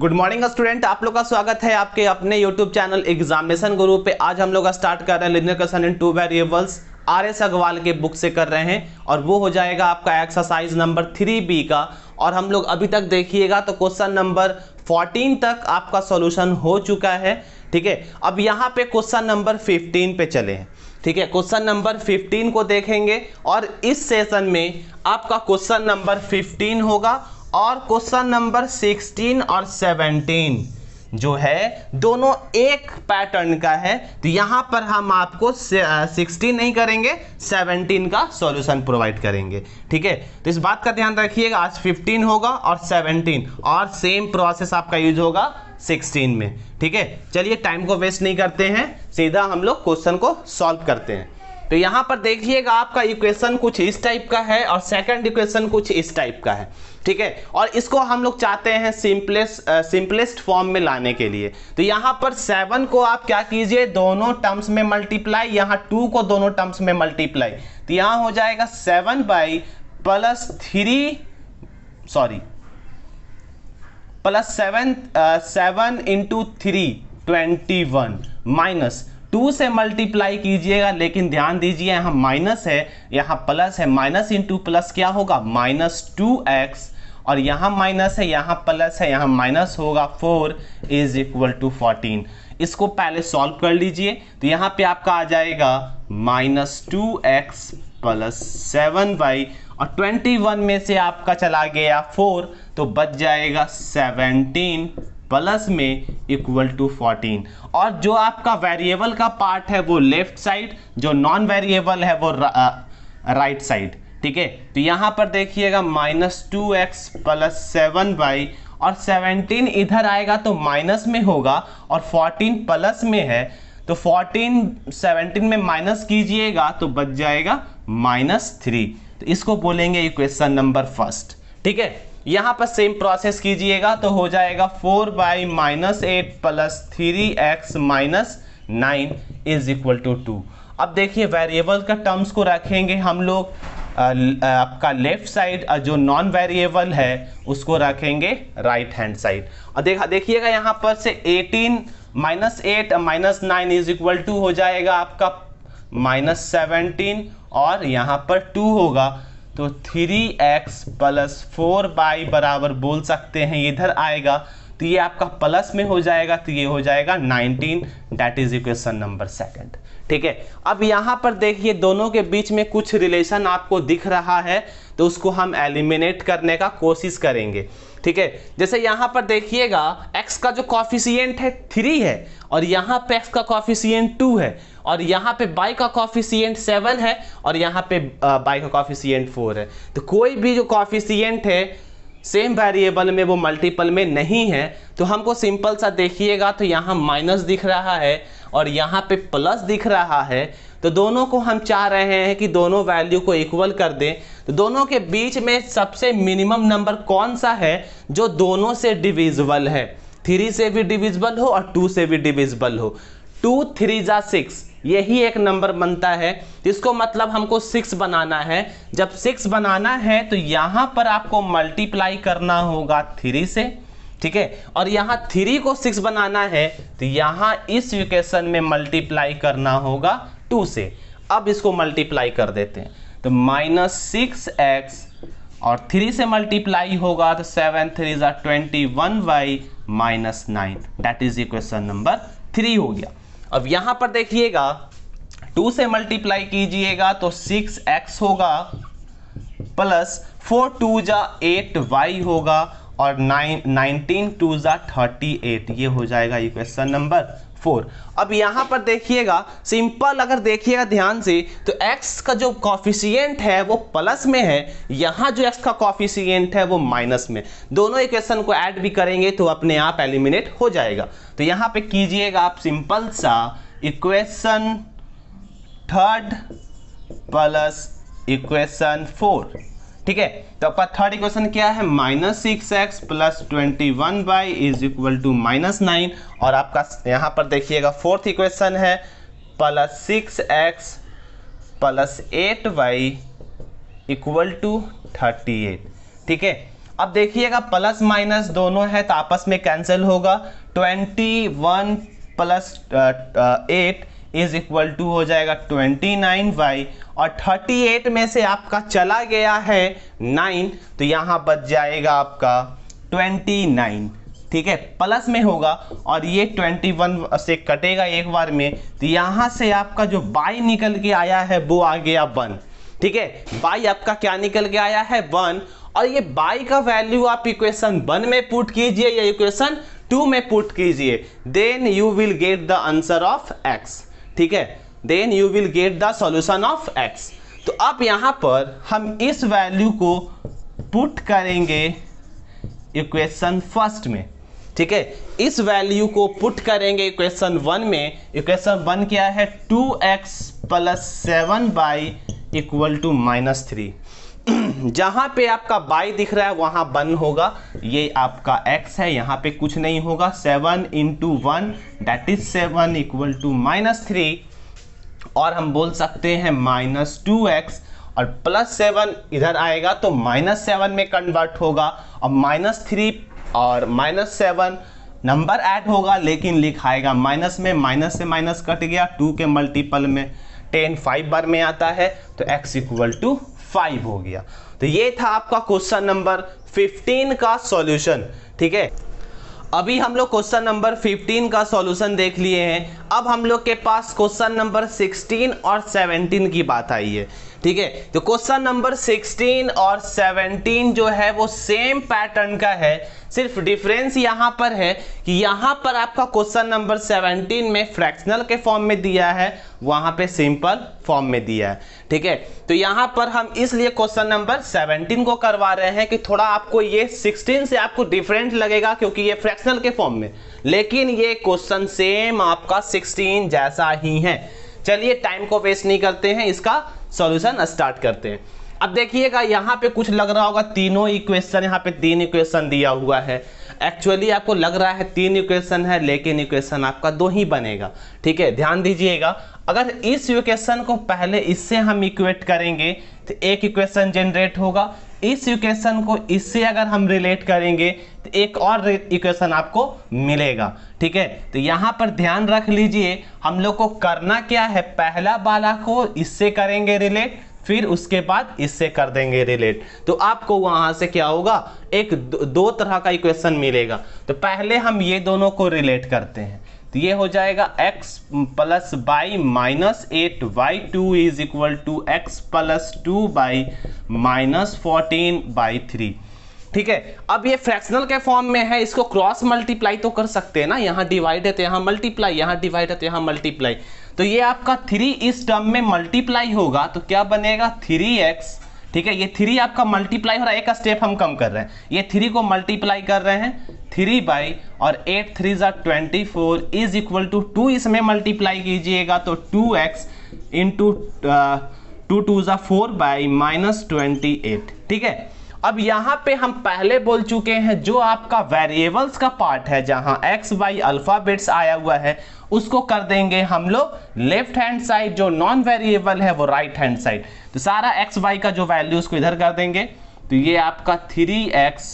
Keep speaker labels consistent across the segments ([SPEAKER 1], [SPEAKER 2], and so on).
[SPEAKER 1] good morning student आप लोग का स्वागत है आपके अपने यूट्यूब चैनल एग्जामिनेशन गुरु पे आज हम लोग स्टार्ट कर रहे हैं linear question in two variables R S Agarwal के बुक से कर रहे हैं और वो हो जाएगा आपका एक्सरसाइज नंबर थ्री बी का और हम लोग अभी तक देखिएगा तो क्वेश्चन नंबर फोर्टीन तक आपका सोल्यूशन हो चुका है ठीक है अब यहाँ पे क्वेश्चन नंबर फिफ्टीन पे चले हैं ठीक है क्वेश्चन नंबर फिफ्टीन को देखेंगे और इस सेशन में आपका क्वेश्चन नंबर फिफ्टीन होगा और क्वेश्चन नंबर 16 और 17 जो है दोनों एक पैटर्न का है तो यहां पर हम आपको 16 नहीं करेंगे 17 का सॉल्यूशन प्रोवाइड करेंगे ठीक है तो इस बात का ध्यान रखिएगा आज 15 होगा और 17 और सेम प्रोसेस आपका यूज होगा 16 में ठीक है चलिए टाइम को वेस्ट नहीं करते हैं सीधा हम लोग क्वेश्चन को सॉल्व करते हैं तो यहाँ पर देखिएगा आपका इक्वेशन कुछ इस टाइप का है और सेकंड इक्वेशन कुछ इस टाइप का है ठीक है और इसको हम लोग चाहते हैं सिंपलेस्ट सिंपलेस्ट फॉर्म में लाने के लिए तो यहाँ पर सेवन को आप क्या कीजिए दोनों टर्म्स में मल्टीप्लाई यहाँ टू को दोनों टर्म्स में मल्टीप्लाई तो यहाँ हो जाएगा seven y plus three sorry plus seven seven into three twenty one minus two से मल्टीप्लाई कीजिएगा लेकिन ध्यान दीजिए यहां माइनस है यहाँ प्लस है माइनस इंटू प्लस क्या होगा माइनस टू एक्स और यहां माइनस है यहाँ प्लस है यहाँ माइनस होगा four is equal to fourteen इसको पहले सॉल्व कर लीजिए तो यहाँ पे आपका आ जाएगा minus two x plus seven y और ट्वेंटी वन में से आपका चला गया फोर तो बच जाएगा सेवनटीन प्लस में इक्वल टू 14 और जो आपका वेरिएबल का पार्ट है वो लेफ्ट साइड जो नॉन वेरिएबल है वो राइट साइड ठीक है तो यहाँ पर देखिएगा minus two x plus seven y और 17 इधर आएगा तो माइनस में होगा और 14 प्लस में है तो 14 17 में माइनस कीजिएगा तो बच जाएगा माइनस थ्री तो इसको बोलेंगे इक्वेशन नंबर फर्स्ट ठीक है यहां पर सेम प्रोसेस कीजिएगा तो हो जाएगा four y minus eight plus three x minus nine is equal to two अब देखिए वेरिएबल का टर्म्स को रखेंगे हम लोग आपका लेफ्ट साइड जो नॉन वेरिएबल है उसको रखेंगे राइट हैंड साइड और देखा देखिएगा यहाँ पर से 18 minus eight minus nine is equal to हो जाएगा आपका माइनस सेवनटीन और यहाँ पर टू होगा तो three x plus four y बराबर बोल सकते हैं इधर आएगा तो ये आपका प्लस में हो जाएगा तो ये हो जाएगा 19 that is equation number second ठीक है अब यहाँ पर देखिए दोनों के बीच में कुछ रिलेशन आपको दिख रहा है तो उसको हम एलिमिनेट करने का कोशिश करेंगे ठीक है जैसे यहाँ पर देखिएगा x का जो कॉफिशियंट है थ्री है और यहाँ पे x का कॉफिशियंट टू है और यहाँ पे बाई का कॉफिशियंट सेवन है और यहाँ पे बाई का कॉफिशियंट फोर है तो कोई भी जो कॉफिशियंट है सेम वेरिएबल में वो मल्टीपल में नहीं है तो हमको सिंपल सा देखिएगा तो यहाँ माइनस दिख रहा है और यहाँ पे प्लस दिख रहा है तो दोनों को हम चाह रहे हैं कि दोनों वैल्यू को इक्वल कर दें तो दोनों के बीच में सबसे मिनिमम नंबर कौन सा है जो दोनों से डिविजिबल है थ्री से भी डिविजिबल हो और टू से भी डिविजिबल हो टू थ्री जा सिक्स यही एक नंबर बनता है इसको मतलब हमको सिक्स बनाना है जब सिक्स बनाना है तो यहाँ पर आपको मल्टीप्लाई करना होगा थ्री से ठीक है और यहाँ थ्री को सिक्स बनाना है तो यहाँ इस इक्वेशन में मल्टीप्लाई करना होगा टू से अब इसको मल्टीप्लाई कर देते हैं तो माइनस सिक्स एक्स और थ्री से मल्टीप्लाई होगा तो सेवन थ्री ज़ा twenty one y minus nine that is equation number three हो गया अब यहां पर देखिएगा टू से मल्टीप्लाई कीजिएगा तो सिक्स एक्स होगा प्लस फोर टू जा एट वाई होगा और नाइन नाइनटीन टू जा थर्टी एट ये हो जाएगा इक्वेशन नंबर फोर अब यहाँ पर देखिएगा सिंपल अगर देखिएगा ध्यान से तो x का जो कॉफिशियंट है वो प्लस में है यहाँ जो x का कॉफिशियंट है वो माइनस में दोनों इक्वेशन को ऐड भी करेंगे तो अपने आप एलिमिनेट हो जाएगा तो यहाँ पे कीजिएगा आप सिंपल सा equation third plus equation four ठीक है तो आपका थर्ड इक्वेशन क्या है minus six x plus twenty one y is equal to minus nine और आपका यहां पर देखिएगा फोर्थ इक्वेशन है plus six x plus eight y equal to thirty eight ठीक है अब देखिएगा प्लस माइनस दोनों है तो आपस में कैंसिल होगा twenty one plus eight is equal to हो जाएगा वाई और 38 में से आपका चला गया है 9 तो यहां बच जाएगा आपका 29 ठीक है प्लस में होगा और ये 21 से कटेगा एक बार में तो यहां से आपका जो बाई निकल के आया है वो आ गया वन ठीक है बाई आपका क्या निकल के आया है वन और ये बाई का वैल्यू आप इक्वेशन वन में पुट कीजिए या इक्वेशन टू में पुट कीजिए then you will get the answer of x ठीक है then you will get the solution of x तो अब यहां पर हम इस वैल्यू को पुट करेंगे इक्वेशन फर्स्ट में ठीक है इस वैल्यू को पुट करेंगे इक्वेशन वन में इक्वेशन वन क्या है two x plus seven y equal to minus three जहां पे आपका बाई दिख रहा है वहां वन होगा ये आपका एक्स है यहाँ पे कुछ नहीं होगा seven into one that is seven equal to minus three और हम बोल सकते हैं माइनस टू एक्स और प्लस सेवन इधर आएगा तो माइनस सेवन में कन्वर्ट होगा और माइनस थ्री और माइनस सेवन नंबर ऐड होगा लेकिन लिखाएगा माइनस में माइनस से माइनस कट गया टू के मल्टीपल में टेन फाइव बार में आता है तो एक्स इक्वल टू फाइव हो गया तो ये था आपका क्वेश्चन नंबर फिफ्टीन का सॉल्यूशन ठीक है अभी हम लोग क्वेश्चन नंबर 15 का सॉल्यूशन देख लिए हैं अब हम लोग के पास क्वेश्चन नंबर 16 और 17 की बात आई है ठीक है तो क्वेश्चन नंबर 16 और 17 जो है वो सेम पैटर्न का है सिर्फ डिफरेंस यहां पर है कि यहां पर आपका क्वेश्चन नंबर 17 में फ्रैक्शनल के फॉर्म में दिया है वहां पे सिंपल फॉर्म में दिया है ठीक है तो यहां पर हम इसलिए क्वेश्चन नंबर 17 को करवा रहे हैं कि थोड़ा आपको ये 16 से आपको डिफरेंट लगेगा क्योंकि ये फ्रैक्शनल के फॉर्म में लेकिन ये क्वेश्चन सेम आपका सिक्सटीन जैसा ही है चलिए टाइम को वेस्ट नहीं करते हैं इसका सॉल्यूशन स्टार्ट करते हैं अब देखिएगा यहाँ पे कुछ लग रहा होगा तीनों इक्वेशन यहाँ पे तीन इक्वेशन दिया हुआ है एक्चुअली आपको लग रहा है तीन इक्वेशन है लेकिन इक्वेशन आपका दो ही बनेगा ठीक है ध्यान दीजिएगा अगर इस इक्वेशन को पहले इससे हम इक्वेट करेंगे तो एक इक्वेशन जनरेट होगा इस इक्वेशन को इससे अगर हम रिलेट करेंगे तो एक और इक्वेशन आपको मिलेगा ठीक है तो यहाँ पर ध्यान रख लीजिए हम लोग को करना क्या है पहला वाला को इससे करेंगे रिलेट फिर उसके बाद इससे कर देंगे रिलेट तो आपको वहाँ से क्या होगा एक दो तरह का इक्वेशन मिलेगा तो पहले हम ये दोनों को रिलेट करते हैं तो ये हो जाएगा x plus y minus eight by two is equal to x plus two y minus fourteen by three ठीक है अब ये फ्रैक्शनल के फॉर्म में है इसको क्रॉस मल्टीप्लाई तो कर सकते हैं ना यहाँ डिवाइड है तो यहाँ मल्टीप्लाई यहाँ डिवाइड है तो यहाँ मल्टीप्लाई तो ये आपका थ्री इस टर्म में मल्टीप्लाई होगा तो क्या बनेगा थ्री एक्स ठीक है ये थ्री आपका मल्टीप्लाई हो रहा है एक स्टेप हम कम कर रहे हैं ये थ्री को मल्टीप्लाई कर रहे हैं थ्री बाई और एट थ्री ज़ा twenty four is equal to two इसमें मल्टीप्लाई कीजिएगा तो two x into two two ज़ा four y minus twenty eight ठीक है अब यहाँ पे हम पहले बोल चुके हैं जो आपका वेरिएबल्स का पार्ट है जहाँ एक्स वाई अल्फ़ाबेट्स आया हुआ है उसको कर देंगे हम लोग लेफ्ट हैंड साइड जो नॉन वेरिएबल है वो राइट हैंड साइड तो सारा एक्स वाई का जो वैल्यू उसको इधर कर देंगे तो ये आपका three x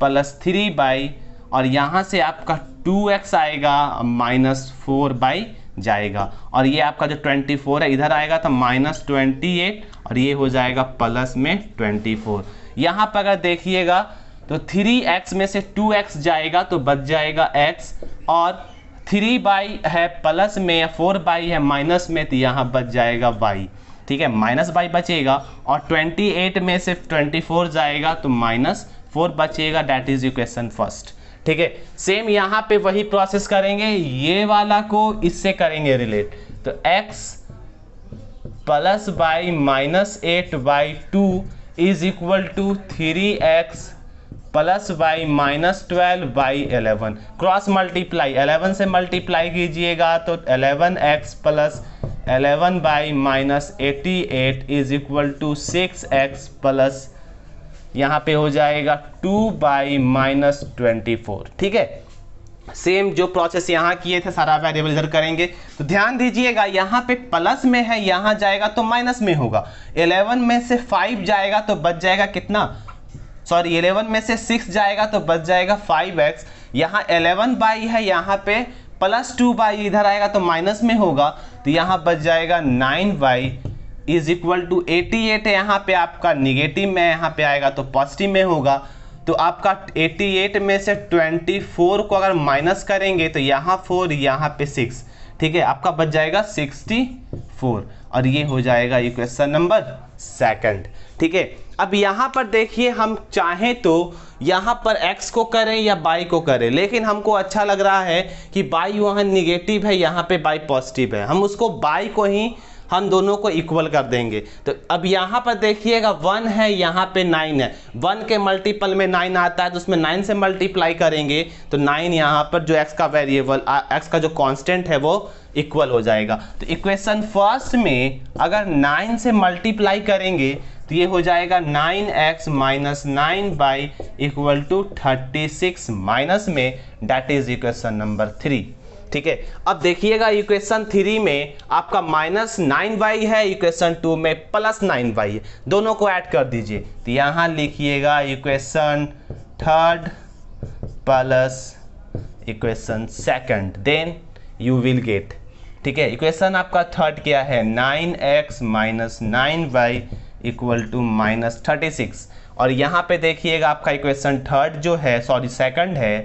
[SPEAKER 1] plus three y और यहाँ से आपका टू एक्स आएगा माइनस फोर बाई जाएगा और ये आपका जो ट्वेंटी फोर है इधर आएगा तो माइनस ट्वेंटी एट और ये हो जाएगा प्लस में ट्वेंटी फोर यहाँ पर अगर देखिएगा तो थ्री एक्स में से टू एक्स जाएगा तो बच जाएगा एक्स और थ्री बाई है प्लस में या फोर बाई है माइनस में तो यहाँ बच जाएगा वाई ठीक है माइनस बाई बचेगा और ट्वेंटी एट में से ट्वेंटी फोर जाएगा तो माइनस फोर बचेगा दैट इज इक्वेशन फर्स्ट ठीक है सेम यहाँ पे वही प्रोसेस करेंगे ये वाला को इससे करेंगे रिलेट तो x plus y minus eight by two is equal to three x plus y minus twelve by eleven cross multiply eleven से मल्टीप्लाई कीजिएगा तो eleven x plus eleven y minus eighty eight is equal to six x plus यहाँ पे हो जाएगा two y minus twenty four ठीक है same जो प्रोसेस यहाँ किए थे सारा वेरिएबल इधर करेंगे तो ध्यान दीजिएगा यहाँ पे प्लस में है यहाँ जाएगा तो माइनस में होगा 11 में से 5 जाएगा तो बच जाएगा कितना सॉरी 11 में से 6 जाएगा तो बच जाएगा 5x एक्स यहाँ एलेवन बाई है यहाँ पे प्लस टू बाई इधर आएगा तो माइनस में होगा तो यहाँ बच जाएगा nine y is equal to 88 है यहाँ पे आपका निगेटिव में यहाँ पे आएगा तो पॉजिटिव में होगा तो आपका 88 में से 24 को अगर माइनस करेंगे तो यहाँ फोर यहाँ पे सिक्स ठीक है आपका बच जाएगा 64 और ये हो जाएगा इक्वेशन नंबर सेकंड ठीक है अब यहाँ पर देखिए हम चाहें तो यहाँ पर x को करें या y को करें लेकिन हमको अच्छा लग रहा है कि y वहाँ निगेटिव है यहाँ पे y पॉजिटिव है हम उसको y को ही हम दोनों को इक्वल कर देंगे तो अब यहाँ पर देखिएगा वन है यहाँ पे नाइन है वन के मल्टीपल में नाइन आता है तो उसमें नाइन से मल्टीप्लाई करेंगे तो नाइन यहाँ पर जो एक्स का वेरिएबल एक्स का जो कॉन्स्टेंट है वो इक्वल हो जाएगा तो इक्वेशन फर्स्ट में अगर नाइन से मल्टीप्लाई करेंगे तो ये हो जाएगा nine x minus nine y equal to thirty six minus में that is equation number three ठीक है अब देखिएगा इक्वेशन थ्री में आपका माइनस नाइन वाई है इक्वेशन टू में प्लस नाइन वाई है दोनों को ऐड कर दीजिए तो यहां लिखिएगा equation third plus equation second then you will get ठीक है इक्वेशन आपका थर्ड क्या है nine x minus nine y equal to minus thirty six और यहां पे देखिएगा आपका इक्वेशन थर्ड जो है सॉरी सेकंड है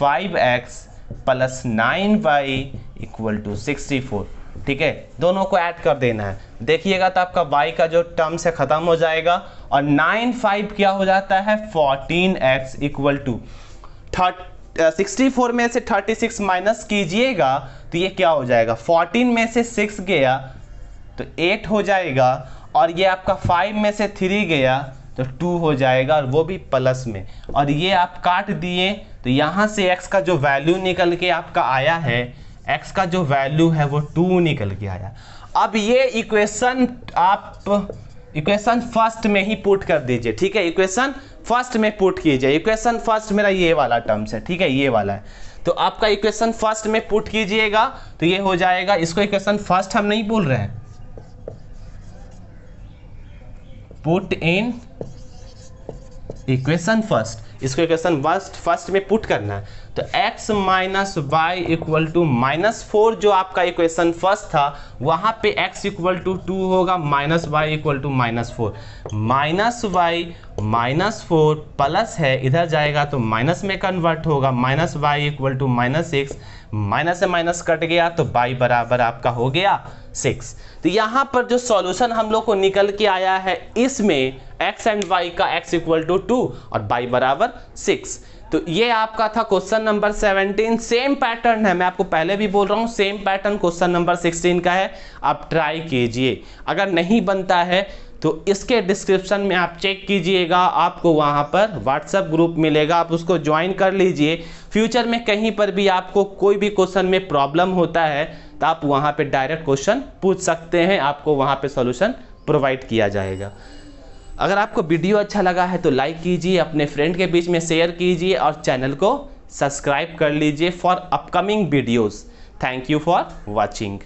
[SPEAKER 1] five x plus nine y equal to sixty four ठीक है दोनों को ऐड कर देना है देखिएगा तो आपका वाई का जो टर्म से ख़त्म हो जाएगा और नाइन फाइव क्या हो जाता है फोर्टीन एक्स इक्वल टू थर्ट सिक्सटी फोर में से थर्टी सिक्स माइनस कीजिएगा तो ये क्या हो जाएगा फोर्टीन में से सिक्स गया तो एट हो जाएगा और ये आपका फाइव में से थ्री गया तो टू हो जाएगा और वो भी प्लस में और ये आप काट दिए तो यहाँ से एक्स का जो वैल्यू निकल के आपका आया है एक्स का जो वैल्यू है वो टू निकल के आया अब ये इक्वेशन आप इक्वेशन फर्स्ट में ही पुट कर दीजिए ठीक है इक्वेशन फर्स्ट में पुट कीजिए इक्वेशन फर्स्ट मेरा ये वाला टर्म्स है ठीक है ये वाला है तो आपका इक्वेशन फर्स्ट में पुट कीजिएगा तो ये हो जाएगा इसको इक्वेशन फर्स्ट हम नहीं बोल रहे हैं पुट इन इक्वेशन फर्स्ट इसको इक्वेशन फर्स्ट फर्स्ट में पुट करना है तो x minus y equal to minus four जो आपका इक्वेशन फर्स्ट था वहां पे x इक्वल टू टू होगा minus y equal to minus four minus y minus four plus है इधर जाएगा तो माइनस में कन्वर्ट होगा minus y equal to minus six minus से माइनस कट गया तो y बराबर आपका हो गया सिक्स तो यहाँ पर जो सॉल्यूशन हम लोग को निकल के आया है इसमें x एंड y का x इक्वल टू टू और y बराबर सिक्स तो ये आपका था क्वेश्चन नंबर 17 सेम पैटर्न है मैं आपको पहले भी बोल रहा हूँ सेम पैटर्न क्वेश्चन नंबर 16 का है आप ट्राई कीजिए अगर नहीं बनता है तो इसके डिस्क्रिप्शन में आप चेक कीजिएगा आपको वहाँ पर व्हाट्सएप ग्रुप मिलेगा आप उसको ज्वाइन कर लीजिए फ्यूचर में कहीं पर भी आपको कोई भी क्वेश्चन में प्रॉब्लम होता है तो आप वहाँ पर डायरेक्ट क्वेश्चन पूछ सकते हैं आपको वहाँ पर सोल्यूशन प्रोवाइड किया जाएगा अगर आपको वीडियो अच्छा लगा है तो लाइक कीजिए अपने फ्रेंड के बीच में शेयर कीजिए और चैनल को सब्सक्राइब कर लीजिए for upcoming videos thank you for watching